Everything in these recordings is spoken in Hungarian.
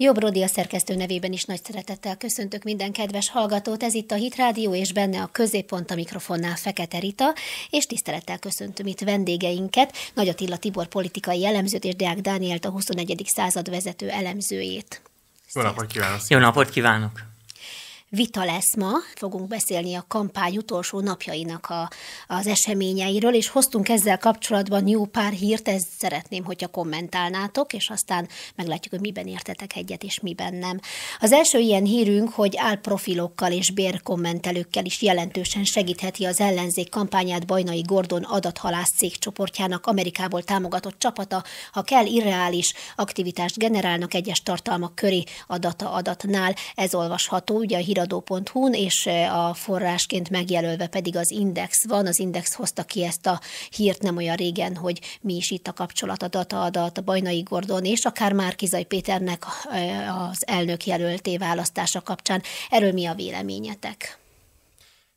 Jobb Rodi a szerkesztő nevében is nagy szeretettel köszöntök minden kedves hallgatót. Ez itt a Hit Rádió, és benne a középpont a mikrofonnál Fekete Rita, és tisztelettel köszöntöm itt vendégeinket, Nagy Attila Tibor politikai jellemzőt és Deák Dánielt, a 21. század vezető elemzőjét. Jó napot kívánok! Jó napot kívánok! vita lesz ma. Fogunk beszélni a kampány utolsó napjainak a, az eseményeiről, és hoztunk ezzel kapcsolatban jó pár hírt, ezt szeretném, hogyha kommentálnátok, és aztán meglátjuk, hogy miben értetek egyet, és miben nem. Az első ilyen hírünk, hogy álprofilokkal és bérkommentelőkkel is jelentősen segítheti az ellenzék kampányát Bajnai Gordon adathalász cégcsoportjának Amerikából támogatott csapata, ha kell irreális aktivitást generálnak egyes tartalmak köré adata adatnál. Ez olvasható, ugye a hír híradó.hu-n, és eh, a forrásként megjelölve pedig az Index van. Az Index hozta ki ezt a hírt nem olyan régen, hogy mi is itt a kapcsolatadat adat a Bajnai Gordon és akár Márkizai Péternek eh, az elnök jelölté választása kapcsán. Erről mi a véleményetek?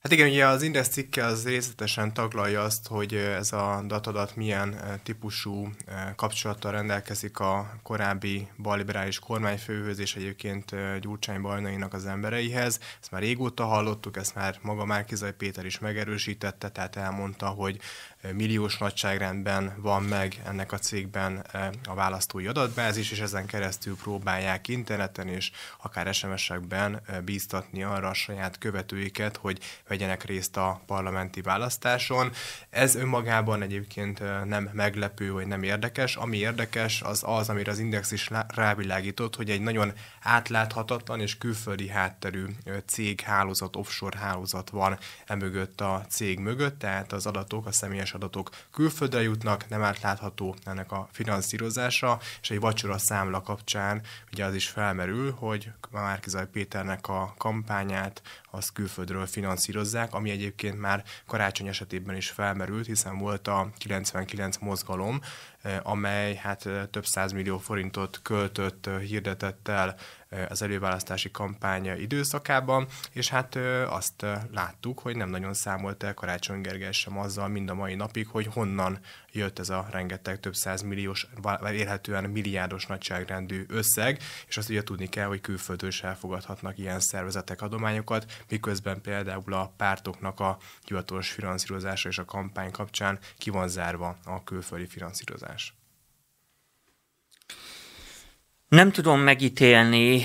Hát igen, ugye az Index cikke az részletesen taglalja azt, hogy ez a datadat milyen típusú kapcsolattal rendelkezik a korábbi balliberális kormányfőhöz és egyébként Gyurcsány Bajnainak az embereihez. Ezt már régóta hallottuk, ezt már maga Márkizaj Péter is megerősítette, tehát elmondta, hogy milliós nagyságrendben van meg ennek a cégben eh, a választói adatbázis, és ezen keresztül próbálják interneten és akár SMS-ekben eh, bíztatni arra a saját követőiket, hogy vegyenek részt a parlamenti választáson. Ez önmagában egyébként eh, nem meglepő, vagy nem érdekes. Ami érdekes, az az, amire az Index is rávilágított, hogy egy nagyon átláthatatlan és külföldi hátterű cég hálózat, offshore hálózat van emögött a cég mögött, tehát az adatok, a személyes bizonyos adatok külföldre jutnak, nem átlátható ennek a finanszírozása, és egy vacsora számla kapcsán ugye az is felmerül, hogy Márkizaj Péternek a kampányát azt külföldről finanszírozzák, ami egyébként már karácsony esetében is felmerült, hiszen volt a 99 mozgalom, eh, amely hát eh, több millió forintot költött, eh, hirdetett el az előválasztási kampány időszakában, és hát azt láttuk, hogy nem nagyon számolt el Karácsony Gergely sem azzal mind a mai napig, hogy honnan jött ez a rengeteg több százmilliós, érhetően milliárdos nagyságrendű összeg, és azt ugye tudni kell, hogy külföldön is elfogadhatnak ilyen szervezetek adományokat, miközben például a pártoknak a hivatalos finanszírozása és a kampány kapcsán ki van zárva a külföldi finanszírozás. Nem tudom megítélni,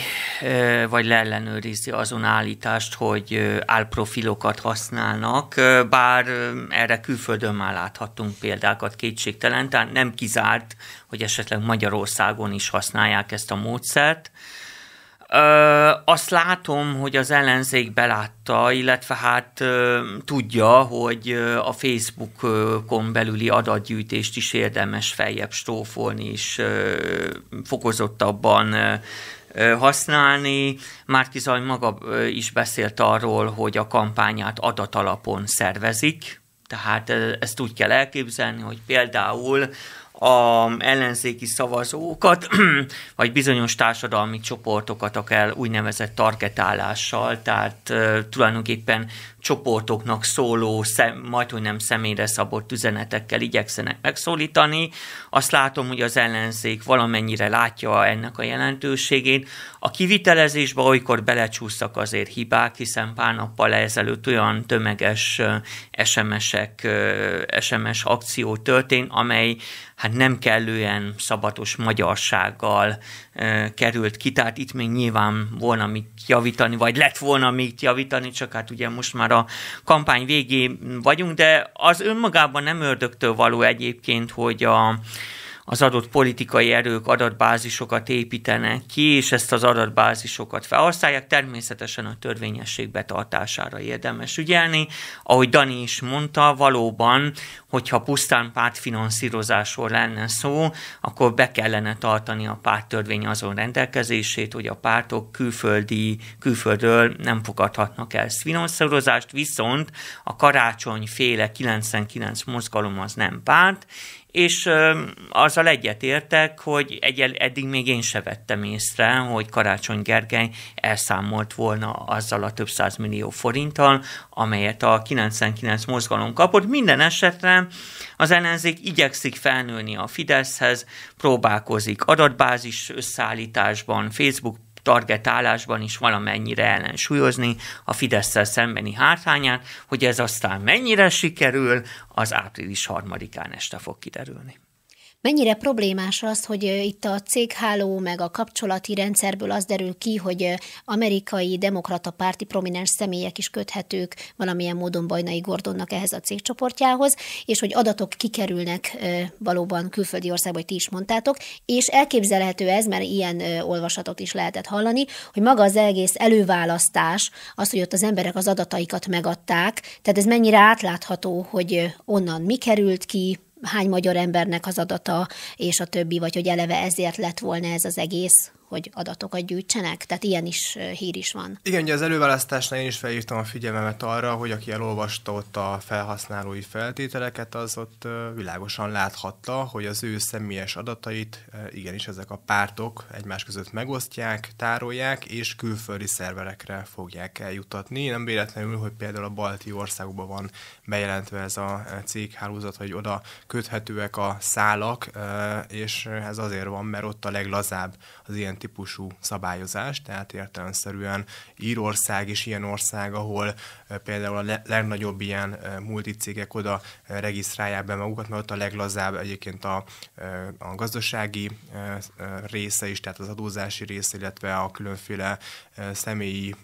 vagy leellenőrizni azon állítást, hogy álprofilokat használnak, bár erre külföldön már láthattunk példákat kétségtelen, tehát nem kizárt, hogy esetleg Magyarországon is használják ezt a módszert. Ö, azt látom, hogy az ellenzék belátta, illetve hát ö, tudja, hogy a Facebookon belüli adatgyűjtést is érdemes feljebb strófolni és ö, fokozottabban ö, használni. Márki Zaj maga is beszélt arról, hogy a kampányát adatalapon szervezik, tehát ezt úgy kell elképzelni, hogy például a ellenzéki szavazókat, vagy bizonyos társadalmi csoportokat akár úgynevezett targetálással, tehát tulajdonképpen csoportoknak szóló, szem, majd hogy nem személyre szabott üzenetekkel igyekszenek megszólítani. Azt látom, hogy az ellenzék valamennyire látja ennek a jelentőségét. A kivitelezésbe olykor belecsúsztak azért hibák, hiszen pár nappal ezelőtt olyan tömeges SMS-ek, SMS akció történt, amely hát nem kellően szabatos magyarsággal e, került ki, tehát itt még nyilván volna mit javítani, vagy lett volna mit javítani, csak hát ugye most már a kampány végén vagyunk, de az önmagában nem ördögtől való egyébként, hogy a, az adott politikai erők adatbázisokat építenek ki, és ezt az adatbázisokat felhasználják. Természetesen a törvényesség betartására érdemes ügyelni. Ahogy Dani is mondta, valóban, hogyha pusztán pártfinanszírozásról lenne szó, akkor be kellene tartani a párttörvény azon rendelkezését, hogy a pártok külföldi, külföldről nem fogadhatnak el finanszírozást, viszont a karácsonyféle 99 mozgalom az nem párt, és azzal egyetértek, hogy egyel, eddig még én se vettem észre, hogy Karácsony Gergely elszámolt volna azzal a több száz millió forinttal, amelyet a 99 mozgalom kapott. Minden esetre az ellenzék igyekszik felnőni a Fideszhez, próbálkozik adatbázis összeállításban, Facebook targetálásban is valamennyire ellensúlyozni a Fideszsel szembeni hátrányát, hogy ez aztán mennyire sikerül, az április harmadikán este fog kiderülni. Mennyire problémás az, hogy itt a cégháló meg a kapcsolati rendszerből az derül ki, hogy amerikai demokrata párti prominens személyek is köthetők valamilyen módon Bajnai Gordonnak ehhez a cégcsoportjához, és hogy adatok kikerülnek valóban külföldi országba, hogy ti is mondtátok, és elképzelhető ez, mert ilyen olvasatot is lehetett hallani, hogy maga az egész előválasztás, az, hogy ott az emberek az adataikat megadták, tehát ez mennyire átlátható, hogy onnan mi került ki, hány magyar embernek az adata, és a többi, vagy hogy eleve ezért lett volna ez az egész hogy adatokat gyűjtsenek? Tehát ilyen is hír is van. Igen, ugye az előválasztásnál én is felírtam a figyelmemet arra, hogy aki elolvasta ott a felhasználói feltételeket, az ott világosan láthatta, hogy az ő személyes adatait igenis ezek a pártok egymás között megosztják, tárolják, és külföldi szerverekre fogják eljutatni. Nem véletlenül, hogy például a balti országokban van bejelentve ez a céghálózat, hogy oda köthetőek a szálak, és ez azért van, mert ott a leglazább az ilyen ilyen típusú szabályozás, tehát értelemszerűen Írország is ilyen ország, ahol például a legnagyobb ilyen multicégek oda regisztrálják be magukat, mert ott a leglazább egyébként a, a gazdasági része is, tehát az adózási része, illetve a különféle személyi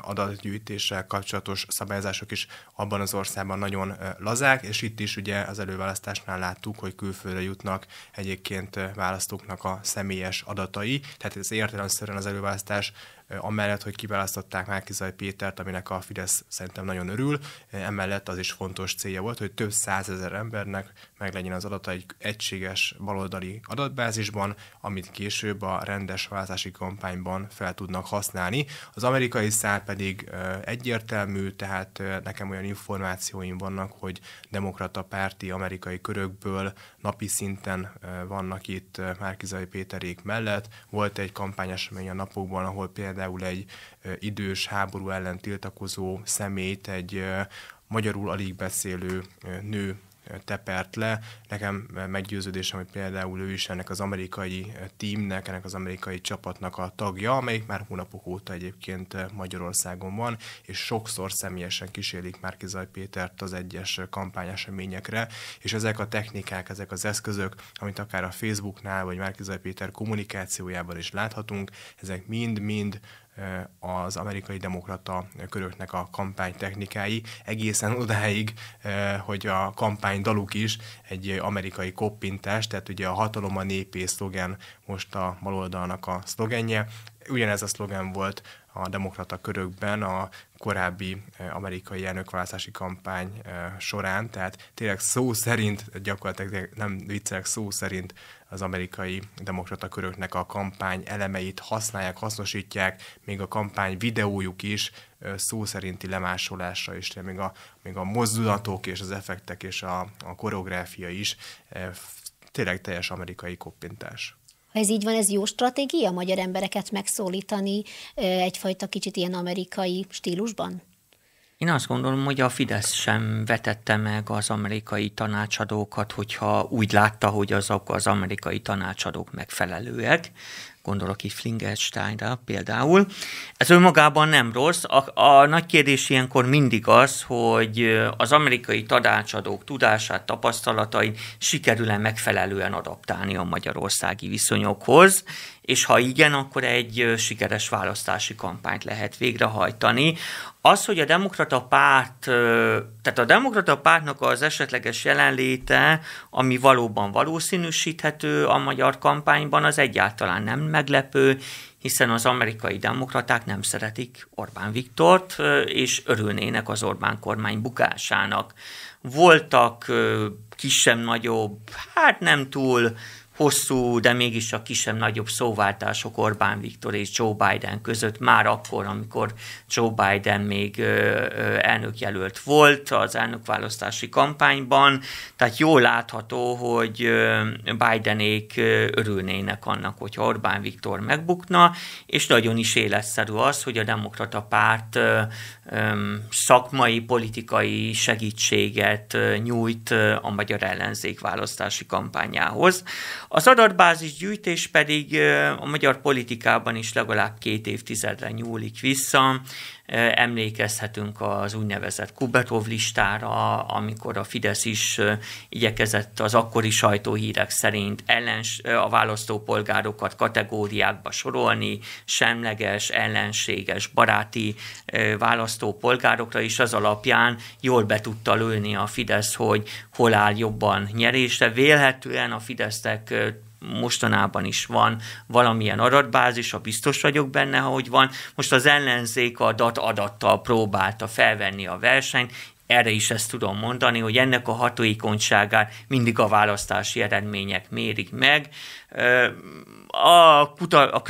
adatgyűjtéssel kapcsolatos szabályozások is abban az országban nagyon lazák, és itt is ugye az előválasztásnál láttuk, hogy külföldre jutnak egyébként választóknak a személyes adatai, tehát ez értelemszerűen az előválasztás amellett, hogy kiválasztották Márkizaj Pétert, aminek a Fidesz szerintem nagyon örül, emellett az is fontos célja volt, hogy több százezer embernek meg legyen az adata egy egységes baloldali adatbázisban, amit később a rendes választási kampányban fel tudnak használni. Az amerikai szár pedig egyértelmű, tehát nekem olyan információim vannak, hogy demokrata párti amerikai körökből napi szinten vannak itt Márkizai Péterék mellett. Volt egy kampányesemény a napokban, ahol például például egy idős háború ellen tiltakozó szemét egy magyarul alig beszélő nő tepert le. Nekem meggyőződésem, hogy például ő is ennek az amerikai eh, teamnek, ennek az amerikai csapatnak a tagja, amelyik már hónapok óta egyébként eh, Magyarországon van, és sokszor személyesen kísérlik Márkizaj Pétert az egyes eh, kampányeseményekre, és ezek a technikák, ezek az eszközök, amit akár a Facebooknál, vagy Márkizaj Péter kommunikációjában is láthatunk, ezek mind-mind Eh, az amerikai demokrata köröknek a technikái, egészen odáig, eh, hogy a kampány daluk is egy amerikai koppintás, tehát ugye a hatalom a népé szlogen most a baloldalnak a szlogenje, Ugyanez a szlogán volt a demokrata körökben a korábbi eh, amerikai elnökválasztási kampány eh, során, tehát tényleg szó szerint, gyakorlatilag nem viccelek, szó szerint az amerikai demokrata köröknek a kampány elemeit használják, hasznosítják, még a kampány videójuk is eh, szó szerinti lemásolásra, is, még a, még a mozdulatok és az effektek és a, a koreográfia is tényleg teljes amerikai koppintás. Ha ez így van, ez jó stratégia magyar embereket megszólítani egyfajta kicsit ilyen amerikai stílusban? Én azt gondolom, hogy a Fidesz sem vetette meg az amerikai tanácsadókat, hogyha úgy látta, hogy azok az amerikai tanácsadók megfelelőek, gondolok itt Flingelsteinra például. Ez önmagában nem rossz. A, a nagy kérdés ilyenkor mindig az, hogy az amerikai tanácsadók tudását, tapasztalatait sikerül-e megfelelően adaptálni a magyarországi viszonyokhoz, és ha igen, akkor egy sikeres választási kampányt lehet végrehajtani. Az, hogy a demokrata párt, tehát a demokrata pártnak az esetleges jelenléte, ami valóban valószínűsíthető a magyar kampányban, az egyáltalán nem meglepő, hiszen az amerikai demokraták nem szeretik Orbán Viktort, és örülnének az Orbán kormány bukásának. Voltak kisebb-nagyobb, hát nem túl hosszú, de mégis a kisebb-nagyobb szóváltások Orbán Viktor és Joe Biden között már akkor, amikor Joe Biden még elnökjelölt volt az elnökválasztási kampányban, tehát jól látható, hogy Bidenék örülnének annak, hogyha Orbán Viktor megbukna, és nagyon is éleszerű az, hogy a demokrata párt szakmai, politikai segítséget nyújt a magyar ellenzék választási kampányához. Az adatbázis gyűjtés pedig a magyar politikában is legalább két évtizedre nyúlik vissza, emlékezhetünk az úgynevezett Kubetov listára, amikor a Fidesz is igyekezett az akkori sajtóhírek szerint ellens, a választópolgárokat kategóriákba sorolni, semleges, ellenséges, baráti választópolgárokra, és az alapján jól be tudta lőni a Fidesz, hogy hol áll jobban nyerésre. Vélhetően a Fidesztek mostanában is van valamilyen adatbázis, a biztos vagyok benne, hogy van. Most az ellenzék adat adattal próbálta felvenni a versenyt, erre is ezt tudom mondani, hogy ennek a hatóikonyságát mindig a választási eredmények mérik meg. A, kuta, a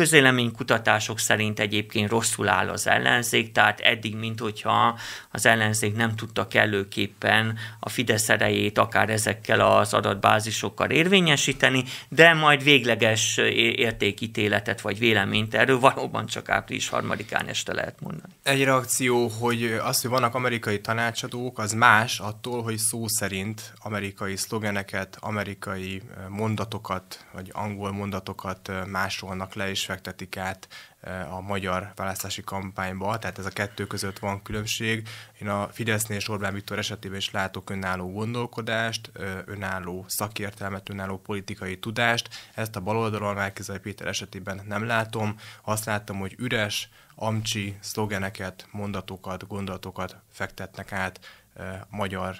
kutatások szerint egyébként rosszul áll az ellenzék, tehát eddig, mint hogyha az ellenzék nem tudta kellőképpen a Fidesz erejét akár ezekkel az adatbázisokkal érvényesíteni, de majd végleges értékítéletet vagy véleményt erről valóban csak április harmadikán este lehet mondani. Egy reakció, hogy az, hogy vannak amerikai tanácsadók, az más attól, hogy szó szerint amerikai szlogeneket, amerikai eh, mondatokat, vagy angol mondatokat eh, másolnak le és fektetik át Eh, a magyar választási kampányba, tehát ez a kettő között van különbség. Én a Fidesznél és Orbán Viktor esetében is látok önálló gondolkodást, eh, önálló szakértelmet, önálló politikai tudást. Ezt a baloldalon Márkizai Péter esetében nem látom. Azt láttam, hogy üres, amcsi szlogeneket, mondatokat, gondolatokat fektetnek át eh, magyar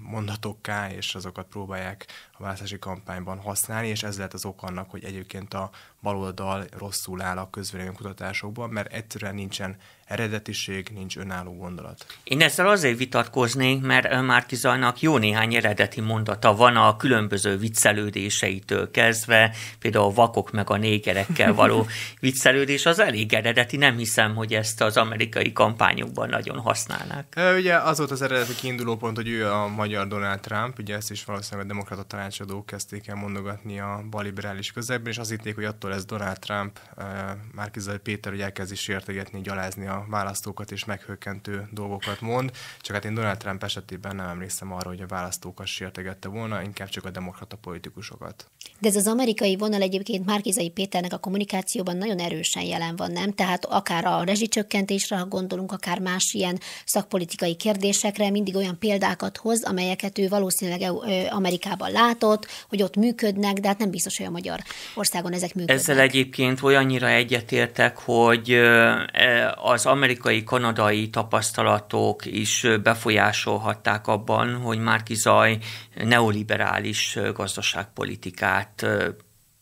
mondatokká, és azokat próbálják választási kampányban használni, és ez lehet az ok annak, hogy egyébként a baloldal rosszul áll a kutatásokban, mert egyszerűen nincsen eredetiség, nincs önálló gondolat. Én ezzel azért vitatkoznék, mert Márki Zajnak jó néhány eredeti mondata van a különböző viccelődéseitől kezdve, például a vakok meg a négerekkel való viccelődés, az elég eredeti, nem hiszem, hogy ezt az amerikai kampányokban nagyon használnák. Ugye az volt az eredeti kiinduló pont, hogy ő a magyar Donald Trump, ugye ezt is valószínűleg a demokrata tanácsadók kezdték el mondogatni a baliberális közegben, és azt hitték, hogy attól lesz Donald Trump, eh, Márkizai Péter, hogy elkezdi sértegetni, gyalázni a választókat, és meghökkentő dolgokat mond. Csak hát én Donald Trump esetében nem emlékszem arra, hogy a választókat sértegette volna, inkább csak a demokrata politikusokat. De ez az amerikai vonal egyébként Márkizai Péternek a kommunikációban nagyon erősen jelen van, nem? Tehát akár a rezsicsökkentésre, ha gondolunk, akár más ilyen szakpolitikai kérdésekre, mindig olyan példákat hoz, amelyeket ő valószínűleg eh, Amerikában lát, látott, hogy ott működnek, de hát nem biztos, hogy a magyar országon ezek működnek. Ezzel egyébként olyannyira egyetértek, hogy e, az amerikai-kanadai tapasztalatok is befolyásolhatták abban, hogy Márki Zaj neoliberális gazdaságpolitikát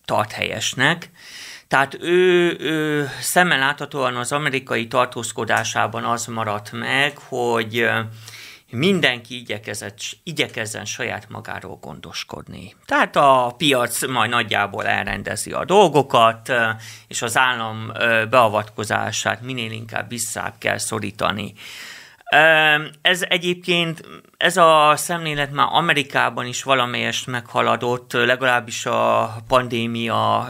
tart helyesnek. Tehát ő, ő szemmel láthatóan az amerikai tartózkodásában az maradt meg, hogy mindenki igyekezett, igyekezzen saját magáról gondoskodni. Tehát a piac majd nagyjából elrendezi a dolgokat, és az állam beavatkozását minél inkább vissza kell szorítani. Ez egyébként, ez a szemlélet már Amerikában is valamelyest meghaladott, legalábbis a pandémia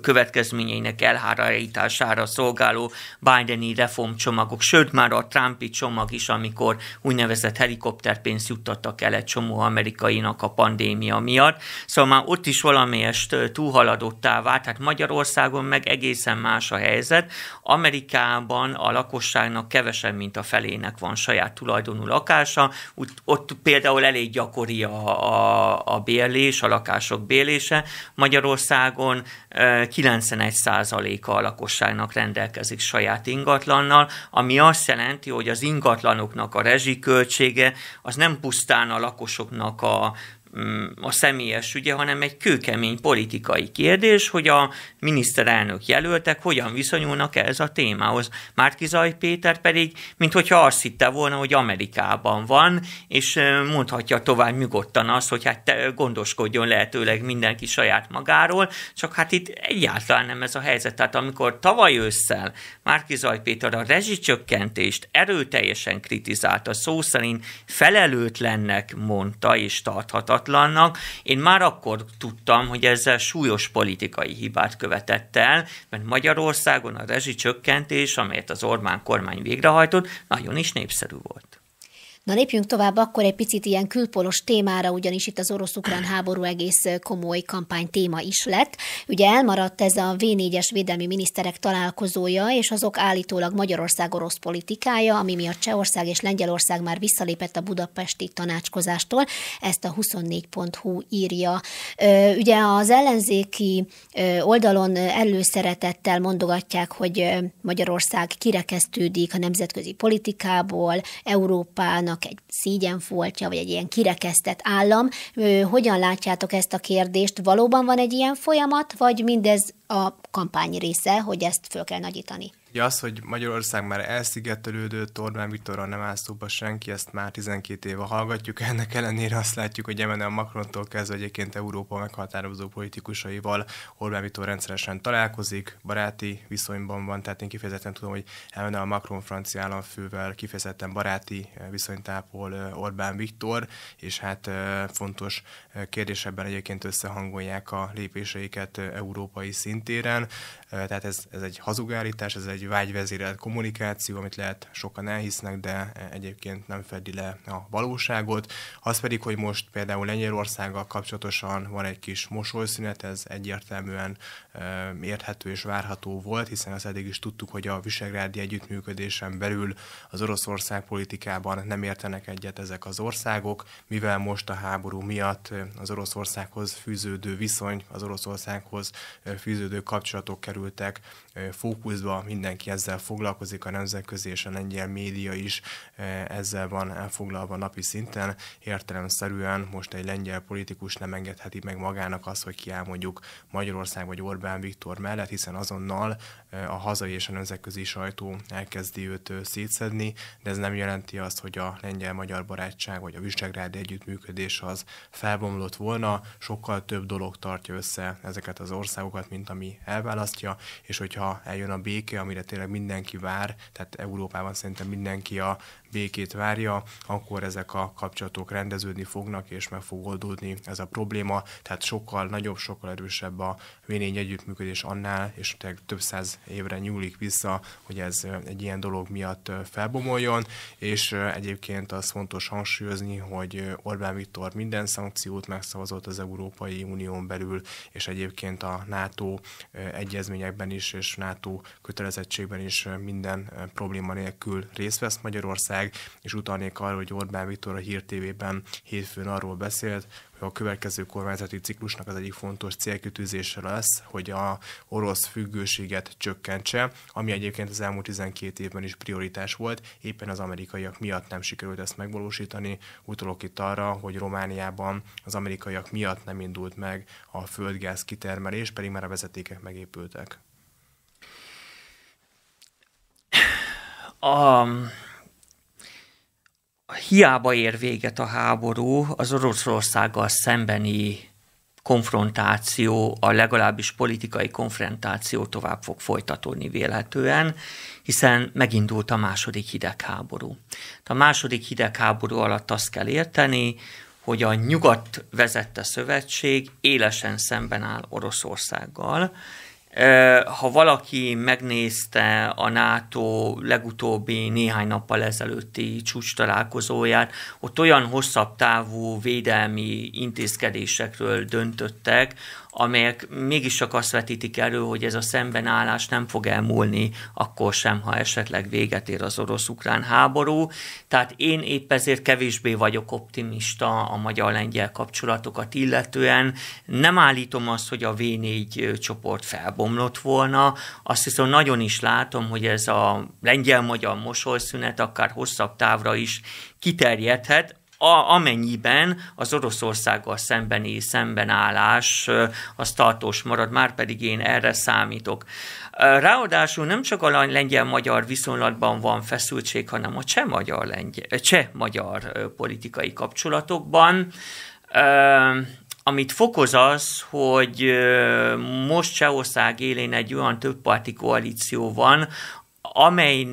következményeinek elhárítására szolgáló Bideni reformcsomagok, sőt már a Trumpi csomag is, amikor úgynevezett helikopterpénzt juttattak el egy csomó amerikainak a pandémia miatt. Szóval már ott is valamelyest túlhaladottá vált, tehát Magyarországon meg egészen más a helyzet. Amerikában a lakosságnak kevesebb, mint a felének akinek van saját tulajdonú lakása, úgy, ott például elég gyakori a, a, a bérlés, a lakások bérlése. Magyarországon 91%-a a lakosságnak rendelkezik saját ingatlannal, ami azt jelenti, hogy az ingatlanoknak a rezsiköltsége az nem pusztán a lakosoknak a a személyes ügye, hanem egy kőkemény politikai kérdés, hogy a miniszterelnök jelöltek hogyan viszonyulnak ehhez a témához. Márki Zaj Péter pedig, mintha azt hitte volna, hogy Amerikában van, és mondhatja tovább nyugodtan azt, hogy hát te gondoskodjon lehetőleg mindenki saját magáról, csak hát itt egyáltalán nem ez a helyzet. Tehát amikor tavaly ősszel Márki Zaj Péter a rezsicsökkentést erőteljesen kritizálta, szó szerint felelőtlennek mondta és tarthatat, méltatlannak. Én már akkor tudtam, hogy ezzel súlyos politikai hibát követett el, mert Magyarországon a rezsicsökkentés, amelyet az Orbán kormány végrehajtott, nagyon is népszerű volt. Na lépjünk tovább, akkor egy picit ilyen külpolos témára, ugyanis itt az orosz-ukrán háború egész komoly kampány téma is lett. Ugye elmaradt ez a V4-es védelmi miniszterek találkozója, és azok állítólag Magyarország orosz politikája, ami miatt Csehország és Lengyelország már visszalépett a budapesti tanácskozástól. Ezt a 24.hu írja. Ugye az ellenzéki oldalon előszeretettel mondogatják, hogy Magyarország kirekesztődik a nemzetközi politikából, Európának, Ukrajnának egy szígyenfoltja, vagy egy ilyen kirekesztett állam. Hogyan látjátok ezt a kérdést? Valóban van egy ilyen folyamat, vagy mindez a kampány része, hogy ezt föl kell nagyítani? Ugye az, hogy Magyarország már elszigetelődött, Orbán Viktorral nem áll szóba senki, ezt már 12 éve hallgatjuk, ennek ellenére azt látjuk, hogy Emmanuel Macrontól kezdve egyébként Európa meghatározó politikusaival Orbán Viktor rendszeresen találkozik, baráti viszonyban van, tehát én kifejezetten tudom, hogy Emmanuel Macron francia államfővel kifejezetten baráti eh, viszonyt ápol eh, Orbán Viktor, és hát eh, fontos kérdésebben egyébként összehangolják a lépéseiket európai szintéren. Tehát ez, ez egy hazugállítás, ez egy vágyvezérelt kommunikáció, amit lehet sokan elhisznek, de e, egyébként nem fedi le a valóságot. Az pedig, hogy most például Lengyelországgal kapcsolatosan van egy kis mosolyszünet, ez egyértelműen érthető és várható volt, hiszen azt eddig is tudtuk, hogy a visegrádi együttműködésen belül az Oroszország politikában nem értenek egyet ezek az országok, mivel most a háború miatt az Oroszországhoz fűződő viszony, az Oroszországhoz fűződő kapcsolatok kerül menekültek fókuszba, mindenki ezzel foglalkozik, a nemzetközi és a lengyel média is ezzel van elfoglalva napi szinten. Értelemszerűen most egy lengyel politikus nem engedheti meg magának azt, hogy kiáll mondjuk Magyarország vagy Orbán Viktor mellett, hiszen azonnal a hazai és a nemzetközi sajtó elkezdi őt szétszedni, de ez nem jelenti azt, hogy a lengyel-magyar barátság vagy a visegrádi együttműködés az felbomlott volna, sokkal több dolog tartja össze ezeket az országokat, mint ami elválasztja, és hogyha hogyha eljön a béke, amire tényleg mindenki vár, tehát Európában szerintem mindenki a békét várja, akkor ezek a kapcsolatok rendeződni fognak, és meg fog oldódni ez a probléma. Tehát sokkal nagyobb, sokkal erősebb a vénény együttműködés annál, és több száz évre nyúlik vissza, hogy ez egy ilyen dolog miatt felbomoljon, és egyébként az fontos hangsúlyozni, hogy Orbán Viktor minden szankciót megszavazott az Európai Unión belül, és egyébként a NATO egyezményekben is, és NATO kötelezettségben is minden probléma nélkül részt vesz Magyarország, meg, és utalnék arra, hogy Orbán Viktor a Hír TV-ben hétfőn arról beszélt, hogy a következő kormányzati ciklusnak az egyik fontos célkütőzése lesz, hogy a orosz függőséget csökkentse, ami egyébként az elmúlt 12 évben is prioritás volt, éppen az amerikaiak miatt nem sikerült ezt megvalósítani. Utolok itt arra, hogy Romániában az amerikaiak miatt nem indult meg a földgáz kitermelés, pedig már a vezetékek megépültek. Um, hiába ér véget a háború, az Oroszországgal szembeni konfrontáció, a legalábbis politikai konfrontáció tovább fog folytatódni véletően, hiszen megindult a második hidegháború. Hát a második hidegháború alatt azt kell érteni, hogy a nyugat vezette szövetség élesen szemben áll Oroszországgal, ha valaki megnézte a NATO legutóbbi néhány nappal ezelőtti csúcs találkozóját, ott olyan hosszabb távú védelmi intézkedésekről döntöttek, amelyek mégiscsak azt vetítik elő, hogy ez a szembenállás nem fog elmúlni akkor sem, ha esetleg véget ér az orosz-ukrán háború. Tehát én épp ezért kevésbé vagyok optimista a magyar-lengyel kapcsolatokat illetően. Nem állítom azt, hogy a V4 csoport felbomlott volna, azt hiszem, nagyon is látom, hogy ez a lengyel-magyar mosolyszünet akár hosszabb távra is kiterjedhet, a, amennyiben az Oroszországgal szembeni szembenállás az tartós marad, már pedig én erre számítok. Ráadásul nem csak a lengyel-magyar viszonylatban van feszültség, hanem a cseh magyar cseh-magyar politikai kapcsolatokban amit fokoz az, hogy most Csehország élén egy olyan többparti koalíció van, amely,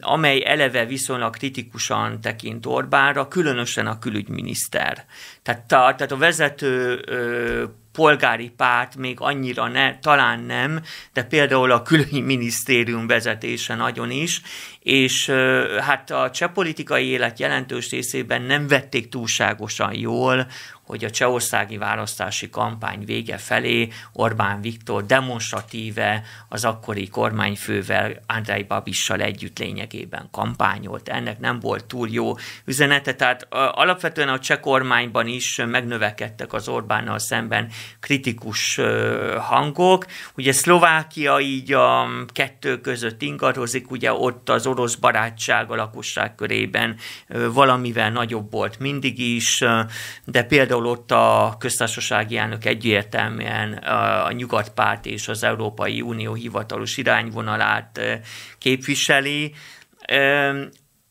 amely eleve viszonylag kritikusan tekint Orbánra, különösen a külügyminiszter. Tehát tehát a vezető ö, polgári párt még annyira ne, talán nem, de például a külügyminisztérium vezetése nagyon is, és hát a cseh politikai élet jelentős részében nem vették túlságosan jól hogy a csehországi választási kampány vége felé Orbán Viktor demonstratíve az akkori kormányfővel, Andrei Babissal együtt lényegében kampányolt. Ennek nem volt túl jó üzenete, tehát alapvetően a cseh kormányban is megnövekedtek az Orbánnal szemben kritikus hangok. Ugye Szlovákia így a kettő között ingadozik, ugye ott az orosz barátság a lakosság körében valamivel nagyobb volt mindig is, de például például ott a köztársasági elnök egyértelműen a nyugatpárt és az Európai Unió hivatalos irányvonalát képviseli,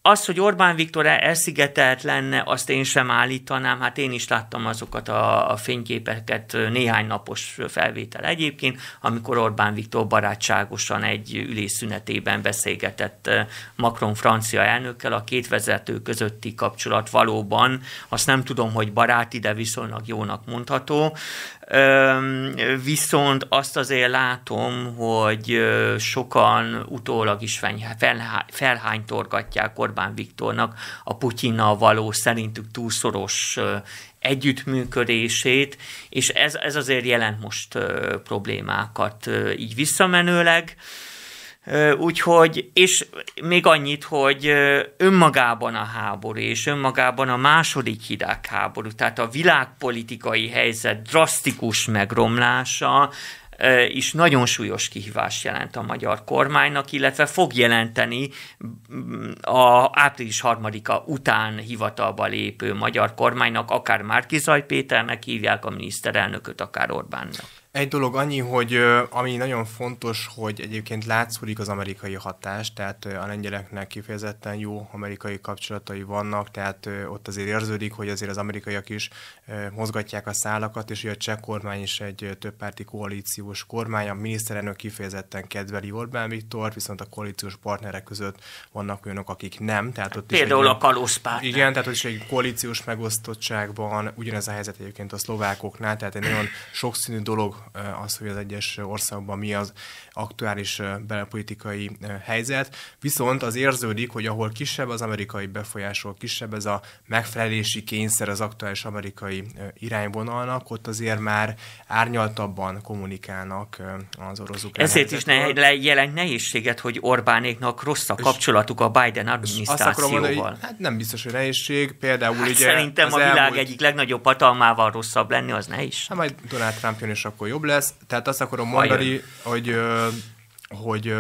az, hogy Orbán Viktor elszigetelt lenne, azt én sem állítanám, hát én is láttam azokat a, a fényképeket, néhány napos felvétel egyébként, amikor Orbán Viktor barátságosan egy ülésszünetében beszélgetett eh, Macron francia elnökkel, a két vezető közötti kapcsolat valóban, azt nem tudom, hogy baráti, de viszonylag jónak mondható. Viszont azt azért látom, hogy sokan utólag is felhány torgatják Orbán Viktornak a Putyinnal való szerintük túlszoros együttműködését, és ez, ez azért jelent most problémákat így visszamenőleg. Úgyhogy, és még annyit, hogy önmagában a háború, és önmagában a második hidegháború, tehát a világpolitikai helyzet drasztikus megromlása, is nagyon súlyos kihívást jelent a magyar kormánynak, illetve fog jelenteni mm, a április harmadika után hivatalba lépő magyar kormánynak, akár Márkizaj Péternek hívják a miniszterelnököt, akár Orbánnak. Egy dolog annyi, hogy ami nagyon fontos, hogy egyébként látszódik az amerikai hatás, tehát a lengyeleknek kifejezetten jó amerikai kapcsolatai vannak, tehát ott azért érződik, hogy azért az amerikaiak is mozgatják a szálakat, és ugye a cseh kormány is egy többpárti koalíciós kormány, a miniszterelnök kifejezetten kedveli Orbán Viktor, viszont a koalíciós partnerek között vannak olyanok, akik nem. Tehát ott Például is egy, a kalózpárt. Igen, tehát ott is egy koalíciós megosztottságban ugyanez a helyzet egyébként a szlovákoknál, tehát egy nagyon sokszínű dolog az, hogy az egyes országban mi az aktuális belpolitikai helyzet. Viszont az érződik, hogy ahol kisebb az amerikai befolyásról, kisebb ez a megfelelési kényszer az aktuális amerikai irányvonalnak, ott azért már árnyaltabban kommunikálnak az oroszok. Ezért is ne, jelent nehézséget, hogy Orbánéknak rossz a kapcsolatuk a Biden adminisztrációval. Azt akarom mondani, hogy hát nem biztos, hogy nehézség. Például hát ugye szerintem a világ elmúlt... egyik legnagyobb hatalmával rosszabb lenni, az ne is. Hát majd Donald Trump jön, és akkor jó jobb lesz. Tehát azt akarom mondani, Vajon. hogy, hogy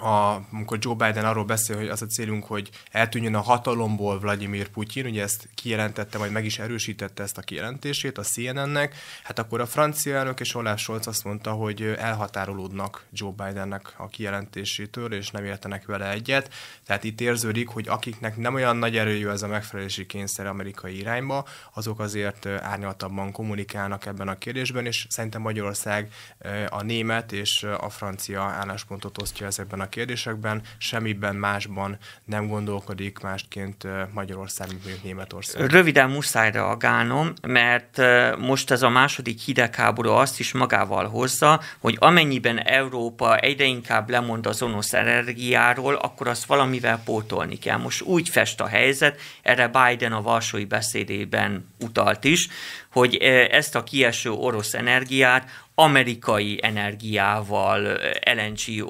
a, amikor Joe Biden arról beszél, hogy az a célunk, hogy eltűnjön a hatalomból Vladimir Putyin, ugye ezt kijelentette, vagy meg is erősítette ezt a kijelentését a CNN-nek, hát akkor a francia elnök és Olaf Scholz azt mondta, hogy elhatárolódnak Joe Bidennek a kijelentésétől, és nem értenek vele egyet. Tehát itt érződik, hogy akiknek nem olyan nagy erőjű ez a megfelelési kényszer amerikai irányba, azok azért árnyaltabban kommunikálnak ebben a kérdésben, és szerintem Magyarország a német és a francia álláspontot osztja ezekben a a kérdésekben, semmiben másban nem gondolkodik másként Magyarország, mint mondjuk Németország. Röviden muszáj reagálnom, mert most ez a második hidegháború azt is magával hozza, hogy amennyiben Európa egyre inkább lemond az onosz energiáról, akkor azt valamivel pótolni kell. Most úgy fest a helyzet, erre Biden a valsói beszédében utalt is, hogy ezt a kieső orosz energiát amerikai energiával, eh, LNG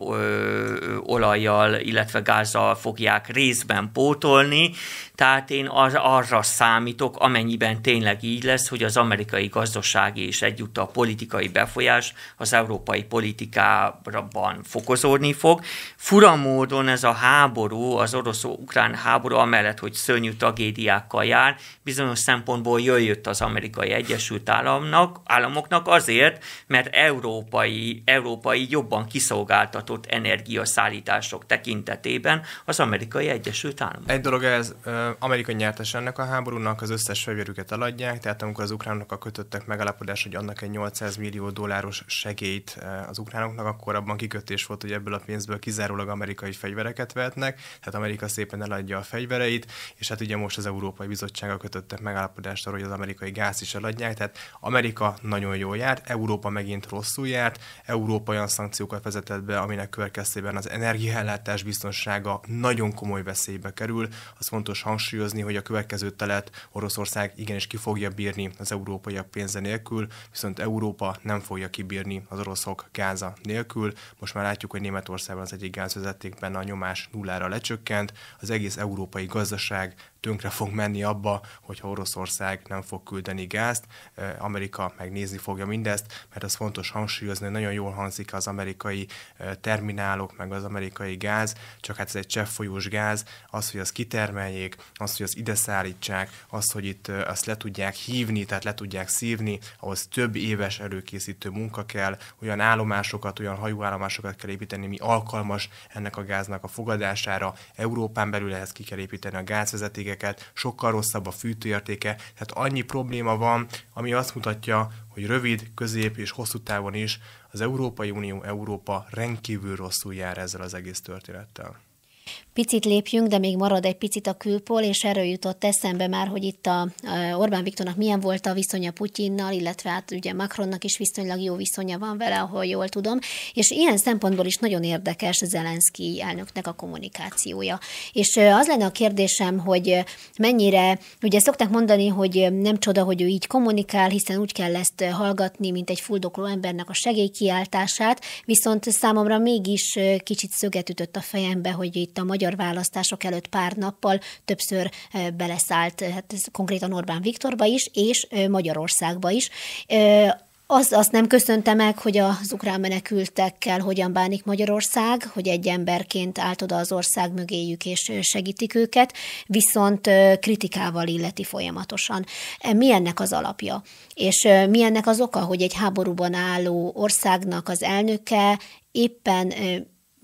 olajjal, illetve gázzal fogják részben pótolni, tehát én ar- arra számítok, amennyiben tényleg így lesz, hogy az amerikai gazdasági és egyúttal a politikai befolyás az európai politikában fokozódni fog. Furamódon módon ez a háború, az orosz-ukrán háború, amellett, hogy szörnyű tragédiákkal jár, bizonyos szempontból jöjjött az amerikai Egyesült Államnak, Államoknak azért, mert európai, európai jobban kiszolgáltatott energiaszállítások tekintetében az amerikai Egyesült Államok. Egy dolog ez, amerikai nyertes ennek a háborúnak, az összes fegyverüket eladják, tehát amikor az Ukránok a kötöttek megállapodás, hogy annak egy 800 millió dolláros segélyt eh, az ukránoknak, akkor abban kikötés volt, hogy ebből a pénzből kizárólag amerikai fegyvereket vetnek, tehát Amerika szépen eladja a fegyvereit, és hát ugye most az Európai bizottság a kötöttek megállapodást arról, hogy az amerikai gáz is eladják, tehát Amerika nagyon jól járt, Európa megint rosszul járt, Európa olyan szankciókat vezetett be, aminek következtében az energiaellátás biztonsága nagyon komoly veszélybe kerül, az fontos hang hangsúlyozni, hogy a következő telet Oroszország igenis ki fogja bírni az európai pénze nélkül, viszont Európa nem fogja kibírni az oroszok gáza nélkül. Most már látjuk, hogy Németországban az egyik gázvezetékben a nyomás nullára lecsökkent, az egész európai gazdaság tönkre fog menni abba, hogyha Oroszország nem fog küldeni gázt, Amerika megnézni fogja mindezt, mert az fontos hangsúlyozni, nagyon jól hangzik az amerikai terminálok, meg az amerikai gáz, csak hát ez egy cseppfolyós gáz, az, hogy az kitermeljék, az, hogy az ide szállítsák, az, hogy itt azt le tudják hívni, tehát le tudják szívni, ahhoz több éves előkészítő munka kell, olyan állomásokat, olyan hajóállomásokat kell építeni, mi alkalmas ennek a gáznak a fogadására, Európán belül ehhez ki kell építeni a gázvezetékeket, értékeket, sokkal rosszabb a fűtőértéke, tehát annyi probléma van, ami azt mutatja, hogy rövid, közép és hosszú távon is az Európai Unió, Európa rendkívül rosszul jár ezzel az egész történettel picit lépjünk, de még marad egy picit a külpol, és erről jutott eszembe már, hogy itt a, Orbán Viktornak milyen volt a viszonya Putyinnal, illetve hát ugye Macronnak is viszonylag jó viszonya van vele, ahol jól tudom, és ilyen szempontból is nagyon érdekes Zelenszki elnöknek a kommunikációja. És az lenne a kérdésem, hogy mennyire, ugye szokták mondani, hogy nem csoda, hogy ő így kommunikál, hiszen úgy kell ezt hallgatni, mint egy fuldokló embernek a segélykiáltását, viszont számomra mégis kicsit szöget ütött a fejembe, hogy itt a magyar magyar választások előtt pár nappal többször beleszállt hát ez konkrétan Orbán Viktorba is, és Magyarországba is. Azt, azt nem köszönte meg, hogy az ukrán menekültekkel hogyan bánik Magyarország, hogy egy emberként állt oda az ország mögéjük és segítik őket, viszont kritikával illeti folyamatosan. E, mi ennek az alapja? És mi ennek az oka, hogy egy háborúban álló országnak az elnöke éppen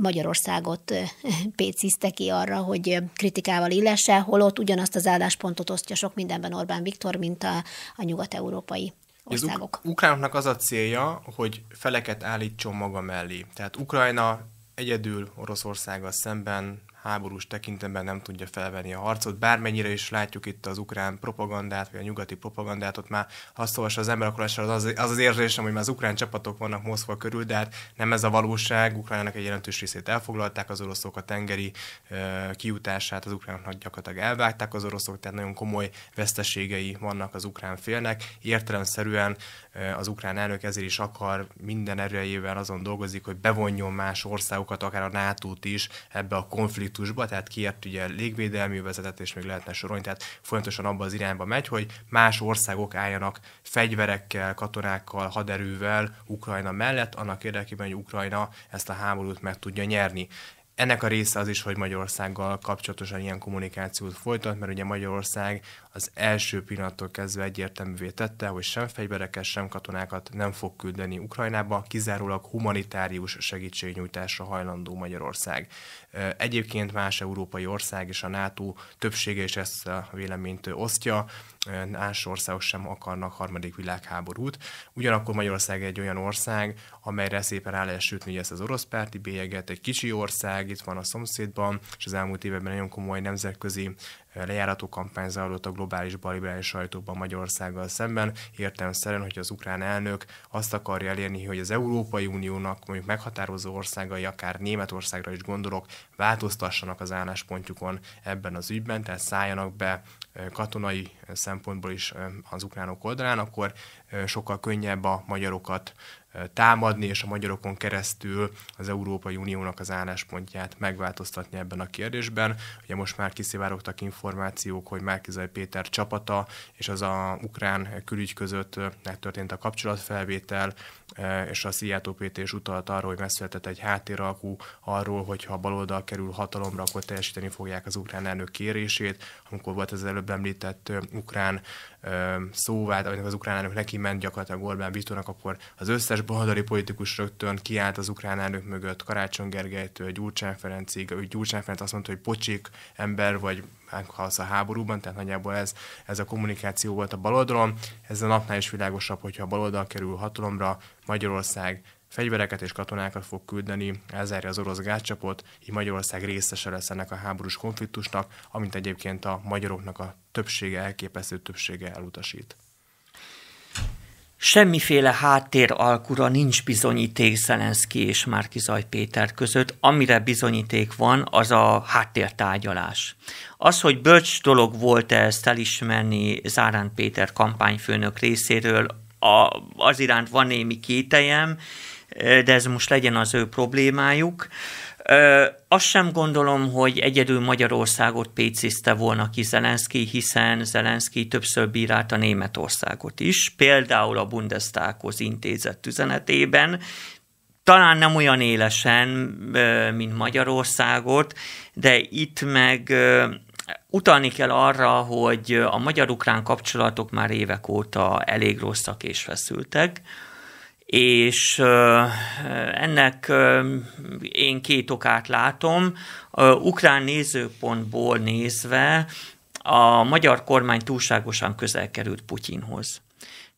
Magyarországot pécizte ki arra, hogy kritikával illesse, holott ugyanazt az álláspontot osztja sok mindenben Orbán Viktor, mint a, a nyugat-európai országok. Az ukránoknak az a célja, hogy feleket állítson maga mellé. Tehát Ukrajna egyedül Oroszországgal szemben háborús tekintetben nem tudja felvenni a harcot. Bármennyire is látjuk itt az ukrán propagandát, vagy a nyugati propagandát, ott már azt olvas az ember, akkor az az, az, az érzésem, hogy már az ukrán csapatok vannak Moszkva körül, de hát nem ez a valóság. Ukránának egy jelentős részét elfoglalták, az oroszok a tengeri e, kiutását az ukránoknak gyakorlatilag elvágták az oroszok, tehát nagyon komoly veszteségei vannak az ukrán félnek. Értelemszerűen e, az ukrán elnök ezért is akar minden erőjével azon dolgozik, hogy bevonjon más országokat, akár a nato is ebbe a konfliktusba konfliktusba, tehát kiért ugye légvédelmi vezetett, és még lehetne sorolni, tehát folyamatosan abba az irányba megy, hogy más országok álljanak fegyverekkel, katonákkal, haderővel Ukrajna mellett, annak érdekében, hogy Ukrajna ezt a háborút meg tudja nyerni. Ennek a része az is, hogy Magyarországgal kapcsolatosan ilyen kommunikációt folytat, mert ugye Magyarország az első pillanattól kezdve egyértelművé tette, hogy sem fegyvereket, sem katonákat nem fog küldeni Ukrajnába, kizárólag humanitárius segítségnyújtásra hajlandó Magyarország. Egyébként más európai ország és a NATO többsége is ezt a véleményt osztja, más országok sem akarnak harmadik világháborút. Ugyanakkor Magyarország egy olyan ország, amelyre szépen rá lehet sütni ezt az orosz párti bélyeget, egy kicsi ország, itt van a szomszédban, és az elmúlt években nagyon komoly nemzetközi lejárató kampány zajlott a globális baliberális sajtóban Magyarországgal szemben, értelmszerűen, hogy az ukrán elnök azt akarja elérni, hogy az Európai Uniónak mondjuk meghatározó országai, akár Németországra is gondolok, változtassanak az álláspontjukon ebben az ügyben, tehát szálljanak be katonai szempontból is az ukránok oldalán, akkor sokkal könnyebb a magyarokat támadni, és a magyarokon keresztül az Európai Uniónak az álláspontját megváltoztatni ebben a kérdésben. Ugye most már kiszivárogtak információk, hogy Márkizai Péter csapata és az a ukrán külügy között megtörtént a kapcsolatfelvétel, és a Szijjátó Péter is utalt arról, hogy megszületett egy háttéralkú arról, hogyha a baloldal kerül hatalomra, akkor teljesíteni fogják az ukrán elnök kérését. Amikor volt az előbb említett ukrán szóvált, aminek hát az ukrán elnök neki ment gyakorlatilag Orbán Viktornak, akkor az összes baloldali politikus rögtön kiállt az ukrán elnök mögött, Karácsony Gergelytől, Gyurcsán Ferencig, Gyurcsán Ferenc azt mondta, hogy pocsik ember, vagy meghalsz hát a háborúban, tehát nagyjából ez, ez a kommunikáció volt a baloldalon. Ez a napnál is világosabb, hogyha a baloldal kerül hatalomra, Magyarország fegyvereket és katonákat fog küldeni, elzárja az orosz gátcsapot, így Magyarország részese lesz ennek a háborús konfliktusnak, amint egyébként a magyaroknak a többsége, elképesztő többsége elutasít. Semmiféle háttér alkura nincs bizonyíték Szelenszki és Márkizaj Péter között. Amire bizonyíték van, az a háttértárgyalás. Az, hogy bölcs dolog volt ezt elismerni Zárán Péter kampányfőnök részéről, a, az iránt van némi kételjem, de ez most legyen az ő problémájuk. Ö, azt sem gondolom, hogy egyedül Magyarországot péciszte volna ki Zelenszky, hiszen Zelenszky többször a Németországot is, például a Bundestaghoz intézett üzenetében, talán nem olyan élesen, mint Magyarországot, de itt meg utalni kell arra, hogy a magyar-ukrán kapcsolatok már évek óta elég rosszak és feszültek, és ennek én két okát látom. Ukrán nézőpontból nézve a magyar kormány túlságosan közel került Putyinhoz.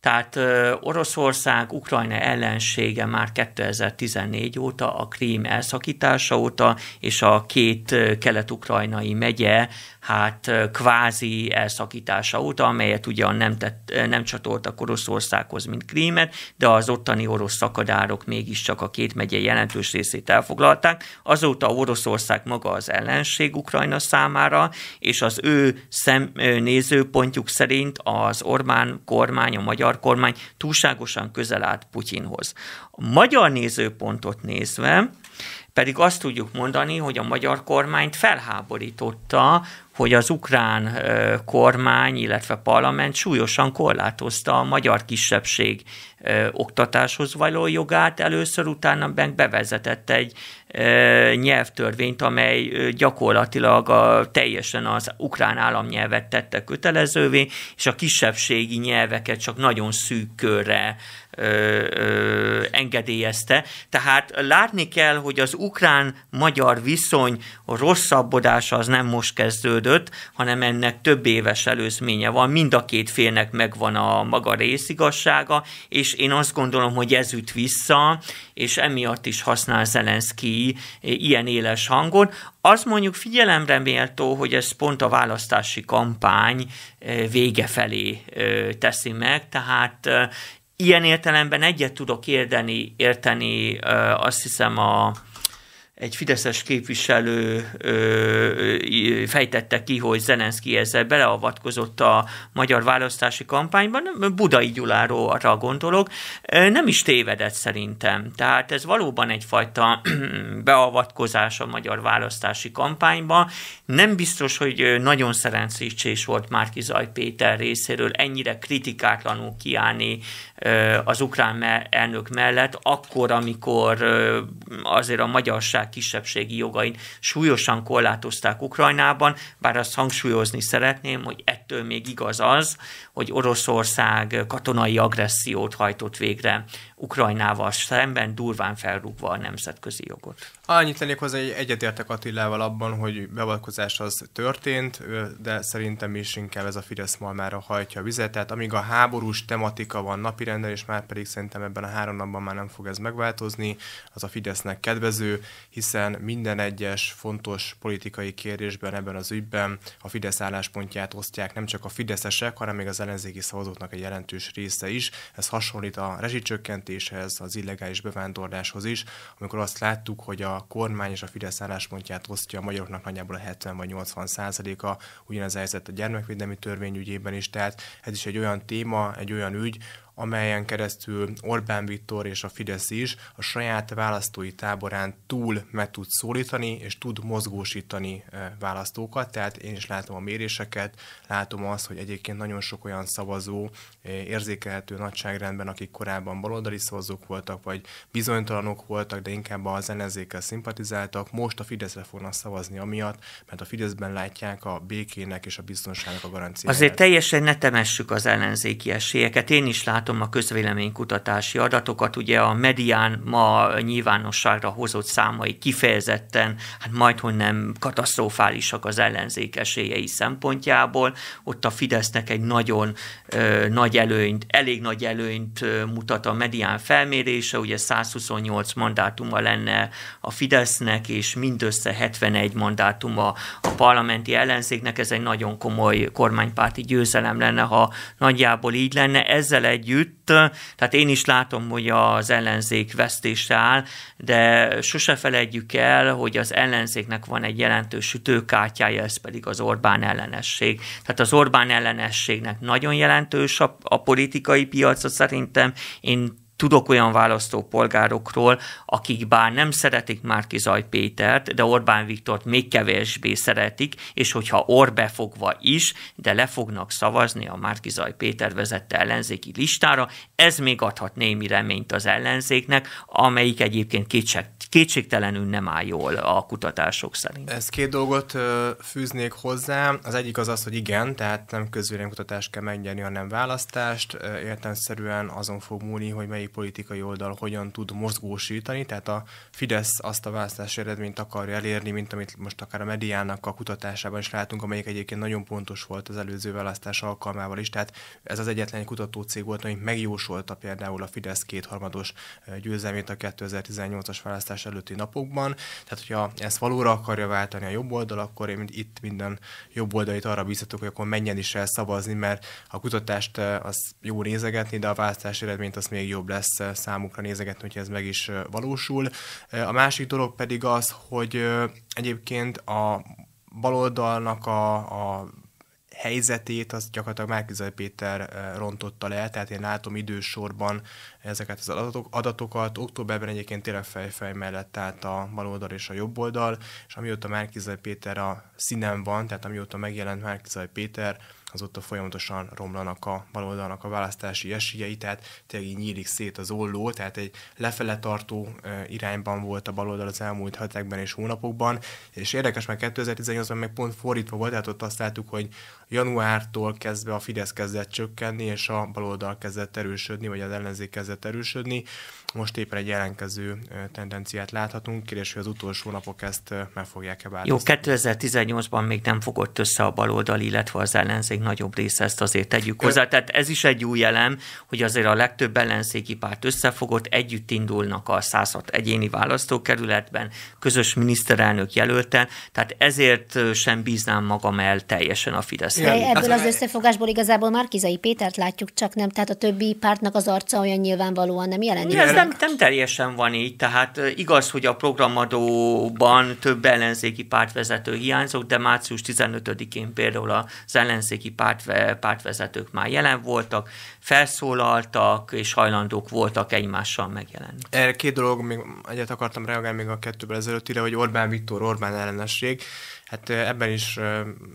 Tehát Oroszország Ukrajna ellensége már 2014 óta, a Krím elszakítása óta, és a két kelet-ukrajnai megye hát kvázi elszakítása óta, amelyet ugyan nem, tett, nem csatoltak Oroszországhoz, mint Krímet, de az ottani orosz szakadárok mégiscsak a két megye jelentős részét elfoglalták. Azóta Oroszország maga az ellenség Ukrajna számára, és az ő szem, nézőpontjuk szerint az Orbán kormány, a magyar kormány túlságosan közel állt Putyinhoz. A magyar nézőpontot nézve, pedig azt tudjuk mondani, hogy a magyar kormányt felháborította, hogy az ukrán kormány, illetve parlament súlyosan korlátozta a magyar kisebbség oktatáshoz való jogát először, utána bevezetett egy nyelvtörvényt, amely gyakorlatilag a, teljesen az ukrán államnyelvet tette kötelezővé, és a kisebbségi nyelveket csak nagyon szűk körre ö, ö, engedélyezte. Tehát látni kell, hogy az ukrán-magyar viszony a rosszabbodása az nem most kezdődött, hanem ennek több éves előzménye van. Mind a két félnek megvan a maga részigassága, és én azt gondolom, hogy ez üt vissza, és emiatt is használ Zelenszky ilyen éles hangon. Azt mondjuk figyelemre méltó, hogy ez pont a választási kampány eh, vége felé eh, teszi meg, tehát eh, ilyen értelemben egyet tudok érteni, érteni azt hiszem a egy fideszes képviselő ö, fejtette ki, hogy Zelenszki ezzel beleavatkozott a magyar választási kampányban, Budai Gyuláról arra gondolok, nem is tévedett szerintem. Tehát ez valóban egyfajta beavatkozás a magyar választási kampányban. Nem biztos, hogy nagyon szerencsés volt Márki Zaj Péter részéről ennyire kritikátlanul kiállni az ukrán elnök mellett, akkor, amikor azért a magyarság kisebbségi jogain súlyosan korlátozták Ukrajnában, bár azt hangsúlyozni szeretném, hogy ettől még igaz az, hogy Oroszország katonai agressziót hajtott végre Ukrajnával szemben durván felrúgva a nemzetközi jogot. Annyit lennék hozzá, hogy egyetértek Attilával abban, hogy bevalkozás az történt, de szerintem is inkább ez a Fidesz malmára hajtja a vizet. Tehát amíg a háborús tematika van napirenden, és már pedig szerintem ebben a három napban már nem fog ez megváltozni, az a Fidesznek kedvező, hiszen minden egyes fontos politikai kérdésben ebben az ügyben a Fidesz álláspontját osztják nem csak a fideszesek, hanem még az ellenzéki szavazóknak egy jelentős része is. Ez hasonlít a rezsicsökkentés megszüntetéshez, az illegális bevándorláshoz is, amikor azt láttuk, hogy a kormány és a Fidesz álláspontját osztja a magyaroknak nagyjából a 70 vagy 80 százaléka, ugyanez a helyzet a gyermekvédelmi ügyében is, tehát ez is egy olyan téma, egy olyan ügy, amelyen keresztül Orbán Viktor és a Fidesz is a saját választói táborán túl meg tud szólítani, és tud mozgósítani e, választókat, tehát én is látom a méréseket, látom azt, hogy egyébként nagyon sok olyan szavazó, érzékelhető nagyságrendben, akik korábban baloldali szavazók voltak, vagy bizonytalanok voltak, de inkább az ellenzékkel szimpatizáltak, most a Fideszre fognak szavazni amiatt, mert a Fideszben látják a békének és a biztonságnak a garanciáját. Azért teljesen ne temessük az ellenzéki esélyeket. Én is látom a közvéleménykutatási adatokat. Ugye a medián ma nyilvánosságra hozott számai kifejezetten, hát majdhogy nem katasztrofálisak az ellenzék esélyei szempontjából. Ott a Fidesznek egy nagyon ö, nagy nagy előnyt, elég nagy előnyt mutat a medián felmérése, ugye 128 mandátuma lenne a Fidesznek, és mindössze 71 mandátuma a parlamenti ellenzéknek, ez egy nagyon komoly kormánypárti győzelem lenne, ha nagyjából így lenne. Ezzel együtt, tehát én is látom, hogy az ellenzék vesztésre áll, de sose felejtjük el, hogy az ellenzéknek van egy jelentős sütőkártyája, ez pedig az Orbán ellenesség. Tehát az Orbán ellenességnek nagyon jelentős a a politikai piacot szerintem én Tudok olyan választópolgárokról, akik bár nem szeretik Zaj Pétert, de Orbán Viktort még kevésbé szeretik, és hogyha fogva is, de le fognak szavazni a Zaj Péter vezette ellenzéki listára, ez még adhat némi reményt az ellenzéknek, amelyik egyébként kétség, kétségtelenül nem áll jól a kutatások szerint. Ez két dolgot fűznék hozzá. Az egyik az az, hogy igen, tehát nem közvéleménykutatást kell megnyerni, hanem választást. Értelmszerűen azon fog múlni, hogy melyik mely politikai oldal hogyan tud mozgósítani, tehát a Fidesz azt a választási eredményt akarja elérni, mint amit most akár a mediának a kutatásában is látunk, amelyik egyébként nagyon pontos volt az előző választás alkalmával is, tehát ez az egyetlen kutatócég volt, ami megjósolta például a Fidesz kétharmados győzelmét a 2018-as választás előtti napokban, tehát hogyha ezt valóra akarja váltani a jobb oldal, akkor én itt minden jobb oldalit arra bízhatok, hogy akkor menjen is el szavazni, mert a kutatást az jó nézegetni, de a választás eredményt az még jobb lesz eh, számukra nézegetni, hogy ez meg is eh, valósul. Eh, a másik dolog pedig az, hogy egyébként a baloldalnak a, a helyzetét az gyakorlatilag Márkizai Péter rontotta le, tehát én látom idősorban ezeket az adatok, adatokat. Októberben egyébként tényleg fejfej mellett állt a baloldal és a jobb oldal, és amióta Márkizai Péter a színen van, tehát amióta megjelent Márkizai Péter, azóta folyamatosan romlanak a baloldalnak a választási esélyei, tehát tényleg így nyílik szét az olló, tehát egy lefele tartó irányban volt a baloldal az elmúlt hetekben és hónapokban, és érdekes, mert 2018-ban meg pont fordítva volt, tehát ott azt láttuk, hogy januártól kezdve a Fidesz kezdett csökkenni, és a baloldal kezdett erősödni, vagy az ellenzék kezdett erősödni, most éppen egy jelenkező tendenciát láthatunk. Kérdés, hogy az utolsó napok ezt meg fogják-e változtatni. Jó, 2018-ban még nem fogott össze a baloldal, illetve az ellenzék nagyobb része, ezt azért tegyük hozzá. Ö... Tehát ez is egy új elem, hogy azért a legtöbb ellenzéki párt összefogott, együtt indulnak a 106 egyéni választókerületben, közös miniszterelnök jelölten, tehát ezért sem bíznám magam el teljesen a Fidesz. ebből az, az összefogásból igazából Márkizai Pétert látjuk, csak nem, tehát a többi pártnak az arca olyan nyilvánvalóan nem jelenik. Ez nem nem, nem teljesen van így, tehát igaz, hogy a programadóban több ellenzéki pártvezető hiányzott, de március 15-én például az ellenzéki pártve, pártvezetők már jelen voltak, felszólaltak, és hajlandók voltak egymással megjelenni. Erre két dolog, még egyet akartam reagálni még a kettőből ezelőttire, hogy Orbán Viktor, Orbán ellenesség. Hát ebben is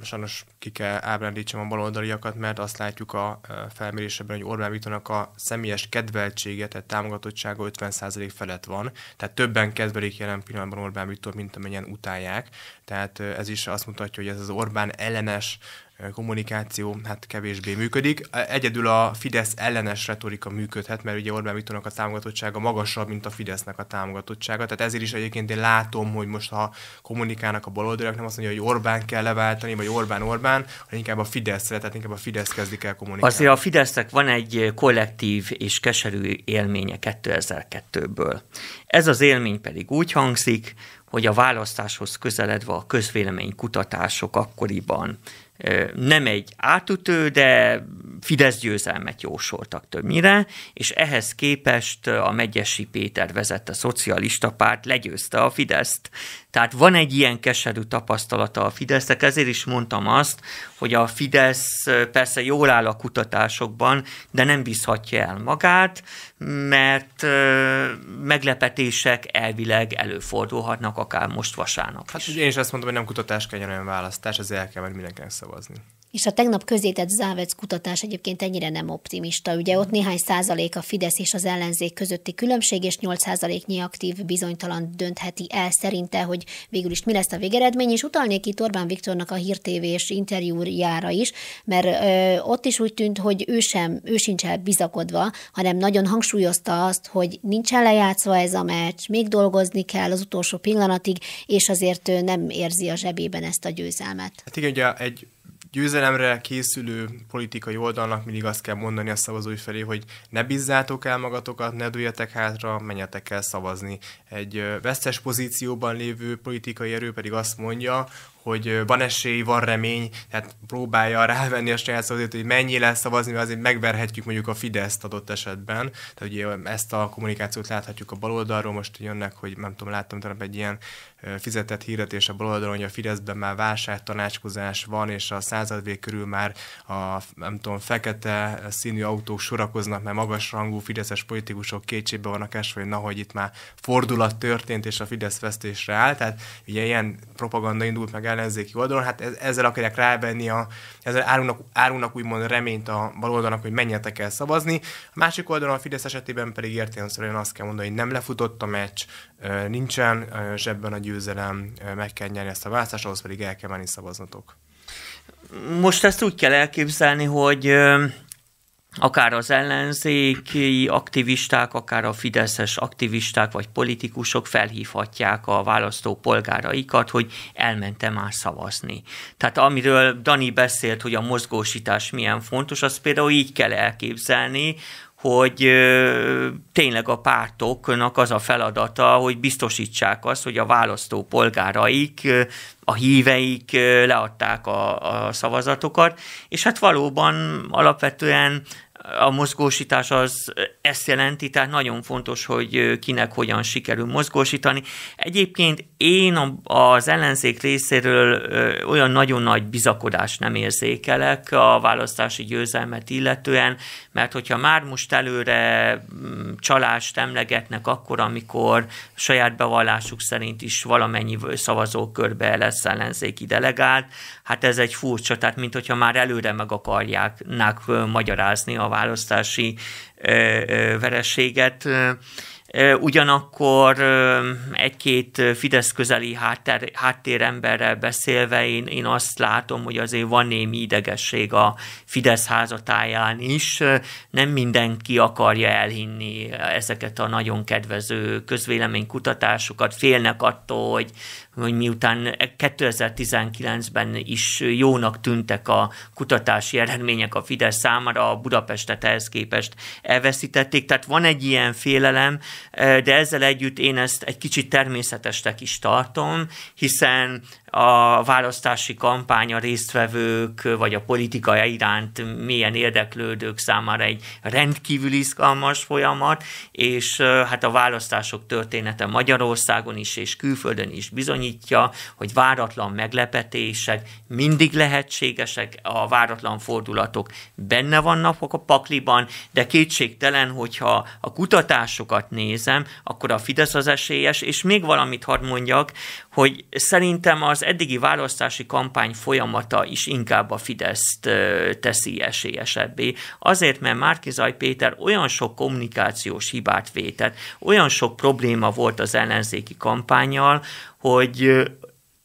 sajnos ki kell ábrándítsam a baloldaliakat, mert azt látjuk a felmérésekben, hogy Orbán Viktornak a személyes kedveltsége, tehát támogatottság hallgatottsága 50% felett van, tehát többen kedvelik jelen pillanatban Orbán Viktor, mint amennyien utálják, tehát ez is azt mutatja, hogy ez az Orbán ellenes kommunikáció hát kevésbé működik. Egyedül a Fidesz ellenes retorika működhet, mert ugye Orbán Viktornak a támogatottsága magasabb, mint a Fidesznek a támogatottsága. Tehát ezért is egyébként én látom, hogy most ha kommunikálnak a baloldalak, nem azt mondja, hogy Orbán kell leváltani, vagy Orbán Orbán, hanem inkább a Fideszre, tehát inkább a Fidesz kezdik el kommunikálni. Azért a Fidesznek van egy kollektív és keserű élménye 2002-ből. Ez az élmény pedig úgy hangzik, hogy a választáshoz közeledve a közvélemény kutatások akkoriban nem egy átütő, de Fidesz győzelmet jósoltak többnyire, és ehhez képest a Megyesi Péter vezette szocialista párt legyőzte a Fideszt. Tehát van egy ilyen keserű tapasztalata a Fidesznek, ezért is mondtam azt, hogy a Fidesz persze jól áll a kutatásokban, de nem bízhatja el magát, mert meglepetések elvileg előfordulhatnak, akár most vasárnap hát is. Hát, én is azt mondom, hogy nem kutatás kell, hanem választás, ezért el kell majd mindenkinek szavazni. És a tegnap közétett Závec kutatás egyébként ennyire nem optimista. Ugye ott néhány százalék a Fidesz és az ellenzék közötti különbség, és 8 százaléknyi aktív bizonytalan döntheti el szerinte, hogy végül is mi lesz a végeredmény, és utalnék itt Orbán Viktornak a hírtévés interjújára is, mert ö, ott is úgy tűnt, hogy ő sem, ő sincs bizakodva, hanem nagyon hangsúlyozta azt, hogy nincs lejátszva ez a meccs, még dolgozni kell az utolsó pillanatig, és azért ő nem érzi a zsebében ezt a győzelmet. Hát igen, ugye egy győzelemre készülő politikai oldalnak mindig azt kell mondani a szavazói felé, hogy ne bizzátok el magatokat, ne dőljetek hátra, menjetek el szavazni. Egy vesztes pozícióban lévő politikai erő pedig azt mondja, hogy van esély, van remény, tehát próbálja rávenni a saját szavazatot, hogy mennyi lesz szavazni, mert azért megverhetjük mondjuk a Fideszt adott esetben. Tehát ugye ezt a kommunikációt láthatjuk a baloldalról, most jönnek, hogy nem tudom, láttam talán egy ilyen fizetett hirdetés a baloldalon, hogy a Fideszben már tanácskozás van, és a századvég körül már a, nem tudom, fekete színű autók sorakoznak, mert magas rangú fideszes politikusok kétségbe vannak esve, hogy na, hogy itt már fordulat történt, és a Fidesz vesztésre áll. Tehát ugye ilyen propaganda indult meg el, ellenzéki oldalon, hát ezzel akarják rávenni, a, ezzel árulnak, árulnak úgymond reményt a oldalnak, hogy menjetek el szavazni. A másik oldalon a Fidesz esetében pedig értelemszerűen azt kell mondani, hogy nem lefutott a meccs, nincsen zsebben a győzelem, meg kell nyerni ezt a választást, ahhoz pedig el kell menni szavaznatok. Most ezt úgy kell elképzelni, hogy akár az ellenzéki aktivisták, akár a fideszes aktivisták vagy politikusok felhívhatják a választó polgáraikat, hogy elmente már szavazni. Tehát amiről Dani beszélt, hogy a mozgósítás milyen fontos, az például így kell elképzelni, hogy tényleg a pártoknak az a feladata, hogy biztosítsák azt, hogy a választó polgáraik, a híveik leadták a, a szavazatokat, és hát valóban alapvetően a mozgósítás az ezt jelenti, tehát nagyon fontos, hogy kinek hogyan sikerül mozgósítani. Egyébként én az ellenzék részéről olyan nagyon nagy bizakodást nem érzékelek a választási győzelmet illetően, mert hogyha már most előre mm, csalást emlegetnek akkor, amikor saját bevallásuk szerint is valamennyi szavazókörbe lesz ellenzéki delegált, hát ez egy furcsa, tehát mint hogyha már előre meg akarják magyarázni a választási vereséget. Ugyanakkor egy-két Fidesz közeli háttér, háttéremberrel beszélve én, én azt látom, hogy azért van némi idegesség a Fidesz házatáján is. Nem mindenki akarja elhinni ezeket a nagyon kedvező közvéleménykutatásokat, félnek attól, hogy hogy miután 2019-ben is jónak tűntek a kutatási eredmények a Fidesz számára, a Budapestet ehhez képest elveszítették, tehát van egy ilyen félelem, eh, de ezzel együtt én ezt egy kicsit természetesnek is tartom, hiszen a választási kampánya résztvevők, vagy a politika iránt milyen érdeklődők számára egy rendkívül izgalmas folyamat, és hát a választások története Magyarországon is és külföldön is bizonyítja, hogy váratlan meglepetések mindig lehetségesek, a váratlan fordulatok benne vannak a pakliban, de kétségtelen, hogyha a kutatásokat nézem, akkor a Fidesz az esélyes, és még valamit hadd mondjak, hogy szerintem az az eddigi választási kampány folyamata is inkább a Fideszt teszi esélyesebbé. Azért, mert Márkizaj Péter olyan sok kommunikációs hibát vétett, olyan sok probléma volt az ellenzéki kampányjal, hogy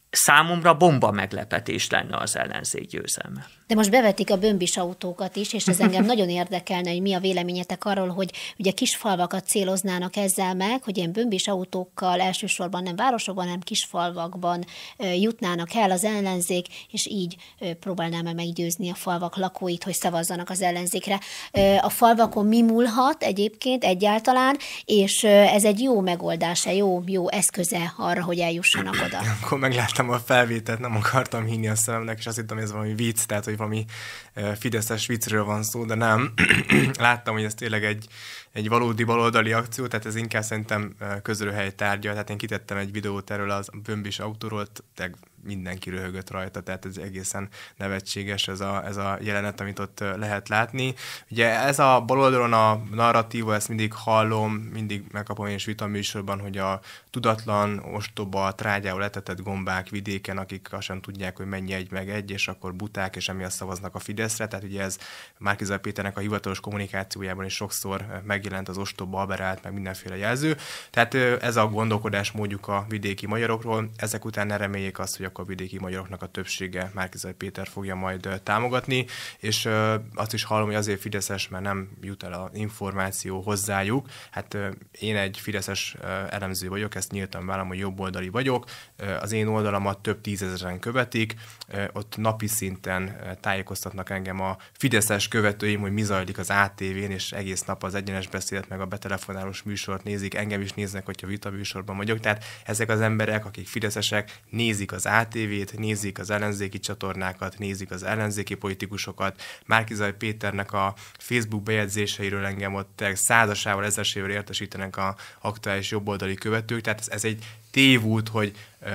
számomra bomba meglepetés lenne az ellenzék győzelme. De most bevetik a bömbis autókat is, és ez engem nagyon érdekelne, hogy mi a véleményetek arról, hogy ugye kisfalvakat céloznának ezzel meg, hogy ilyen bömbis autókkal elsősorban nem városokban, hanem kisfalvakban jutnának el az ellenzék, és így próbálnám meggyőzni a falvak lakóit, hogy szavazzanak az ellenzékre. A falvakon mi múlhat egyébként egyáltalán, és ez egy jó megoldása, jó, jó eszköze arra, hogy eljussanak oda. Akkor megláttam a felvételt, nem akartam hinni a szememnek, és azt hittem, ez valami vicc, tehát hogy hogy valami fideszes viccről van szó, de nem. Láttam, hogy ez tényleg egy, egy valódi baloldali akció, tehát ez inkább szerintem közölőhely tárgya. Tehát én kitettem egy videót erről az bömbis autóról, mindenki röhögött rajta, tehát ez egészen nevetséges ez a, ez a jelenet, amit ott lehet látni. Ugye ez a baloldalon a narratíva, ezt mindig hallom, mindig megkapom én is vita műsorban, hogy a tudatlan, ostoba, trágyául letetett gombák vidéken, akik azt sem tudják, hogy mennyi egy meg egy, és akkor buták, és emiatt szavaznak a Fideszre. Tehát ugye ez Márkizaj Péternek a hivatalos kommunikációjában is sokszor megjelent az ostoba, aberált, meg mindenféle jelző. Tehát ez a gondolkodás módjuk a vidéki magyarokról. Ezek után ne reméljék azt, hogy a akkor a vidéki magyaroknak a többsége Márkizai Péter fogja majd támogatni, és azt is hallom, hogy azért Fideszes, mert nem jut el a információ hozzájuk. Hát én egy Fideszes elemző vagyok, ezt nyíltan vállalom, hogy jobboldali vagyok. Az én oldalamat több tízezeren követik, ott napi szinten tájékoztatnak engem a Fideszes követőim, hogy mi zajlik az ATV-n, és egész nap az egyenes beszélet, meg a betelefonálós műsort nézik, engem is néznek, hogyha vita műsorban vagyok. Tehát ezek az emberek, akik fideszesek, nézik az ATV-t, HTV-t, nézik az ellenzéki csatornákat, nézik az ellenzéki politikusokat. Márkizaj Péternek a Facebook bejegyzéseiről engem ott százasával, ezersével értesítenek a aktuális jobboldali követők, tehát ez, ez egy tévút, hogy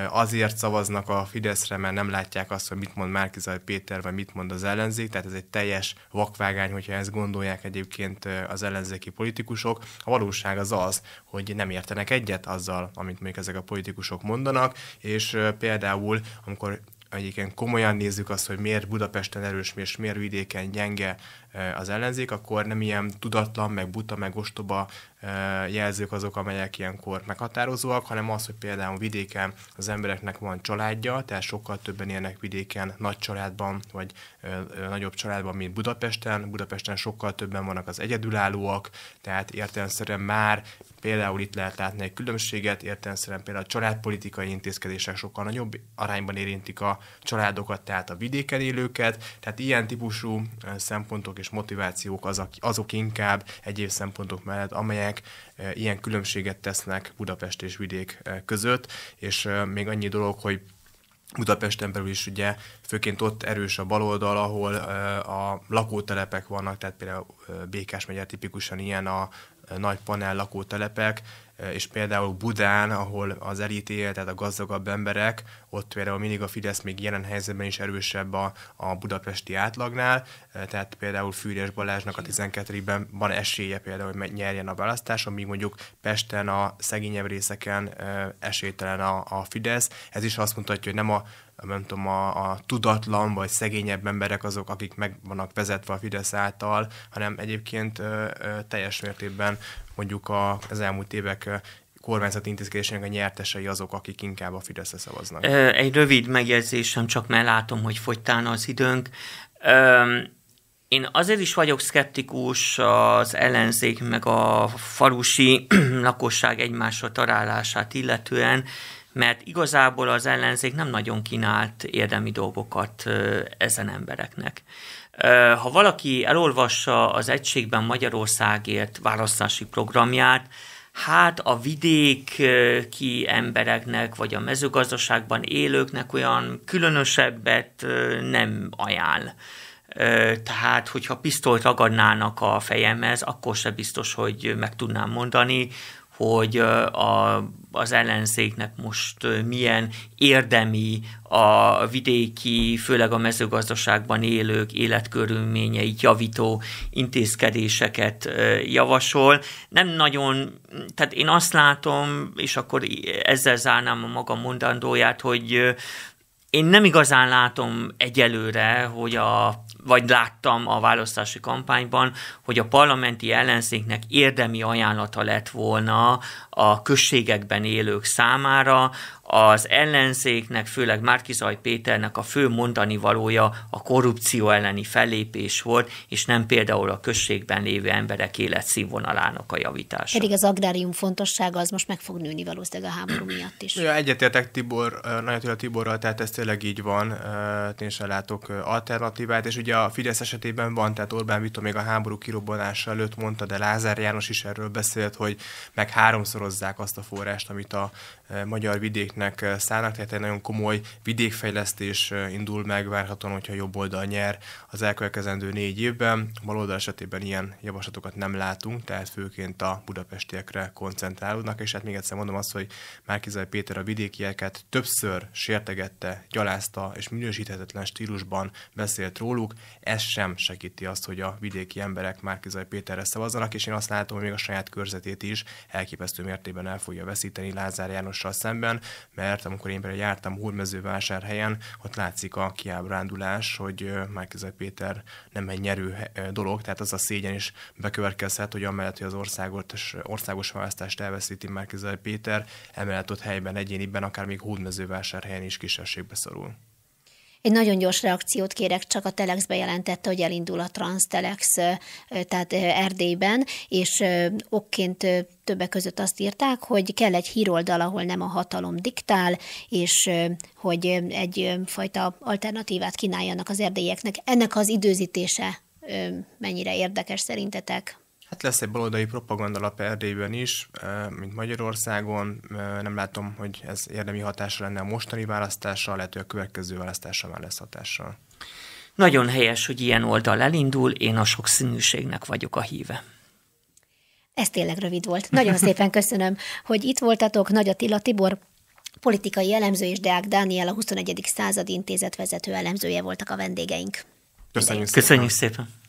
azért szavaznak a Fideszre, mert nem látják azt, hogy mit mond Márkizaj Péter, vagy mit mond az ellenzék, tehát ez egy teljes vakvágány, hogyha ezt gondolják egyébként az ellenzéki politikusok. A valóság az az, hogy nem értenek egyet azzal, amit még ezek a politikusok mondanak, és például, amikor egyébként komolyan nézzük azt, hogy miért Budapesten erős, és miért vidéken gyenge Eh, az ellenzék, akkor nem ilyen tudatlan, meg buta, meg ostoba eh, jelzők azok, amelyek ilyenkor meghatározóak, hanem az, hogy például vidéken az embereknek van családja, tehát sokkal többen élnek vidéken nagy családban, vagy eh, nagyobb családban, mint Budapesten. Budapesten sokkal többen vannak az egyedülállóak, tehát értelemszerűen már például itt lehet látni egy különbséget, értelemszerűen például a családpolitikai intézkedések sokkal nagyobb arányban érintik a családokat, tehát a vidéken élőket, tehát ilyen típusú szempontok és motivációk azok, azok inkább egyéb szempontok mellett, amelyek e, ilyen különbséget tesznek Budapest és vidék e, között, és e, még annyi dolog, hogy Budapesten belül is ugye főként ott erős a baloldal, ahol a lakótelepek vannak, tehát például Békás megye tipikusan ilyen a nagy panel lakótelepek, Eh, és például Budán, ahol az elítélt, tehát a gazdagabb emberek, ott például mindig a Fidesz még jelen helyzetben is erősebb a, a budapesti átlagnál, eh, tehát például Fűrés Balázsnak a 12-ben van esélye például, hogy nyerjen a választás, míg mondjuk Pesten a szegényebb részeken eh, esélytelen a, a Fidesz. Ez is azt mutatja, hogy nem a nem tudom, a, a tudatlan vagy szegényebb emberek azok, akik meg vannak vezetve a Fidesz által, hanem egyébként ö, ö, teljes mértékben mondjuk a, az elmúlt évek kormányzati intézkedésének a nyertesei azok, akik inkább a Fideszre szavaznak. Egy rövid megjegyzésem, csak mert látom, hogy fogytán az időnk. Én azért is vagyok szkeptikus az ellenzék meg a falusi lakosság egymásra találását illetően, mert igazából az ellenzék nem nagyon kínált érdemi dolgokat ezen embereknek. Ha valaki elolvassa az Egységben Magyarországért választási programját, hát a vidéki embereknek, vagy a mezőgazdaságban élőknek olyan különösebbet nem ajánl. Tehát, hogyha pisztolyt ragadnának a fejemhez, akkor se biztos, hogy meg tudnám mondani, hogy a az ellenzéknek most milyen érdemi a vidéki, főleg a mezőgazdaságban élők életkörülményeit javító intézkedéseket javasol. Nem nagyon, tehát én azt látom, és akkor ezzel zárnám a maga mondandóját, hogy én nem igazán látom egyelőre, hogy a vagy láttam a választási kampányban, hogy a parlamenti ellenzéknek érdemi ajánlata lett volna a községekben élők számára, az ellenzéknek, főleg Márkizaj Péternek a fő mondani valója a korrupció elleni fellépés volt, és nem például a községben lévő emberek életszínvonalának a javítása. Pedig az agrárium fontossága az most meg fog nőni valószínűleg a háború miatt is. Ja, egyetértek Tibor, a Tiborral, tehát ez tényleg így van, én sem látok alternatívát, és ugye a Fidesz esetében van, tehát Orbán Vito még a háború kirobbanása előtt mondta, de Lázár János is erről beszélt, hogy meg háromszorozzák azt a forrást, amit a magyar vidéknek szállnak, tehát egy nagyon komoly vidékfejlesztés indul meg, várhatóan, hogyha jobb oldal nyer az elkövetkezendő négy évben. A baloldal esetében ilyen javaslatokat nem látunk, tehát főként a budapestiekre koncentrálódnak, és hát még egyszer mondom azt, hogy Márkizai Péter a vidékieket többször sértegette, gyalázta és minősíthetetlen stílusban beszélt róluk, ez sem segíti azt, hogy a vidéki emberek Márkizai Péterre szavazzanak, és én azt látom, hogy még a saját körzetét is elképesztő mértékben el fogja veszíteni Lázár János várossal szemben, mert amikor én például jártam Hurmezővásárhelyen, ott látszik a kiábrándulás, hogy Márkizaj Péter nem egy nyerő dolog, tehát az a szégyen is bekövetkezhet, hogy amellett, hogy az országos, országos választást elveszíti Márkizaj Péter, emellett ott helyben, egyéniben, akár még Hurmezővásárhelyen is kisebbségbe szorul. Egy nagyon gyors reakciót kérek, csak a Telex bejelentette, hogy elindul a Transtelex, tehát Erdélyben, és okként többek között azt írták, hogy kell egy híroldal, ahol nem a hatalom diktál, és hogy egyfajta alternatívát kínáljanak az erdélyeknek. Ennek az időzítése mennyire érdekes szerintetek? Hát lesz egy baloldali propagandalap Erdélyben is, mint Magyarországon. Nem látom, hogy ez érdemi hatása lenne a mostani választással, lehet, hogy a következő választással már lesz hatással. Nagyon helyes, hogy ilyen oldal elindul, én a sok színűségnek vagyok a híve. Ez tényleg rövid volt. Nagyon szépen köszönöm, hogy itt voltatok. Nagy Attila Tibor, politikai elemző és Deák Dániel, a 21. századi intézet vezető elemzője voltak a vendégeink. Köszönjük szépen. Köszönjük szépen.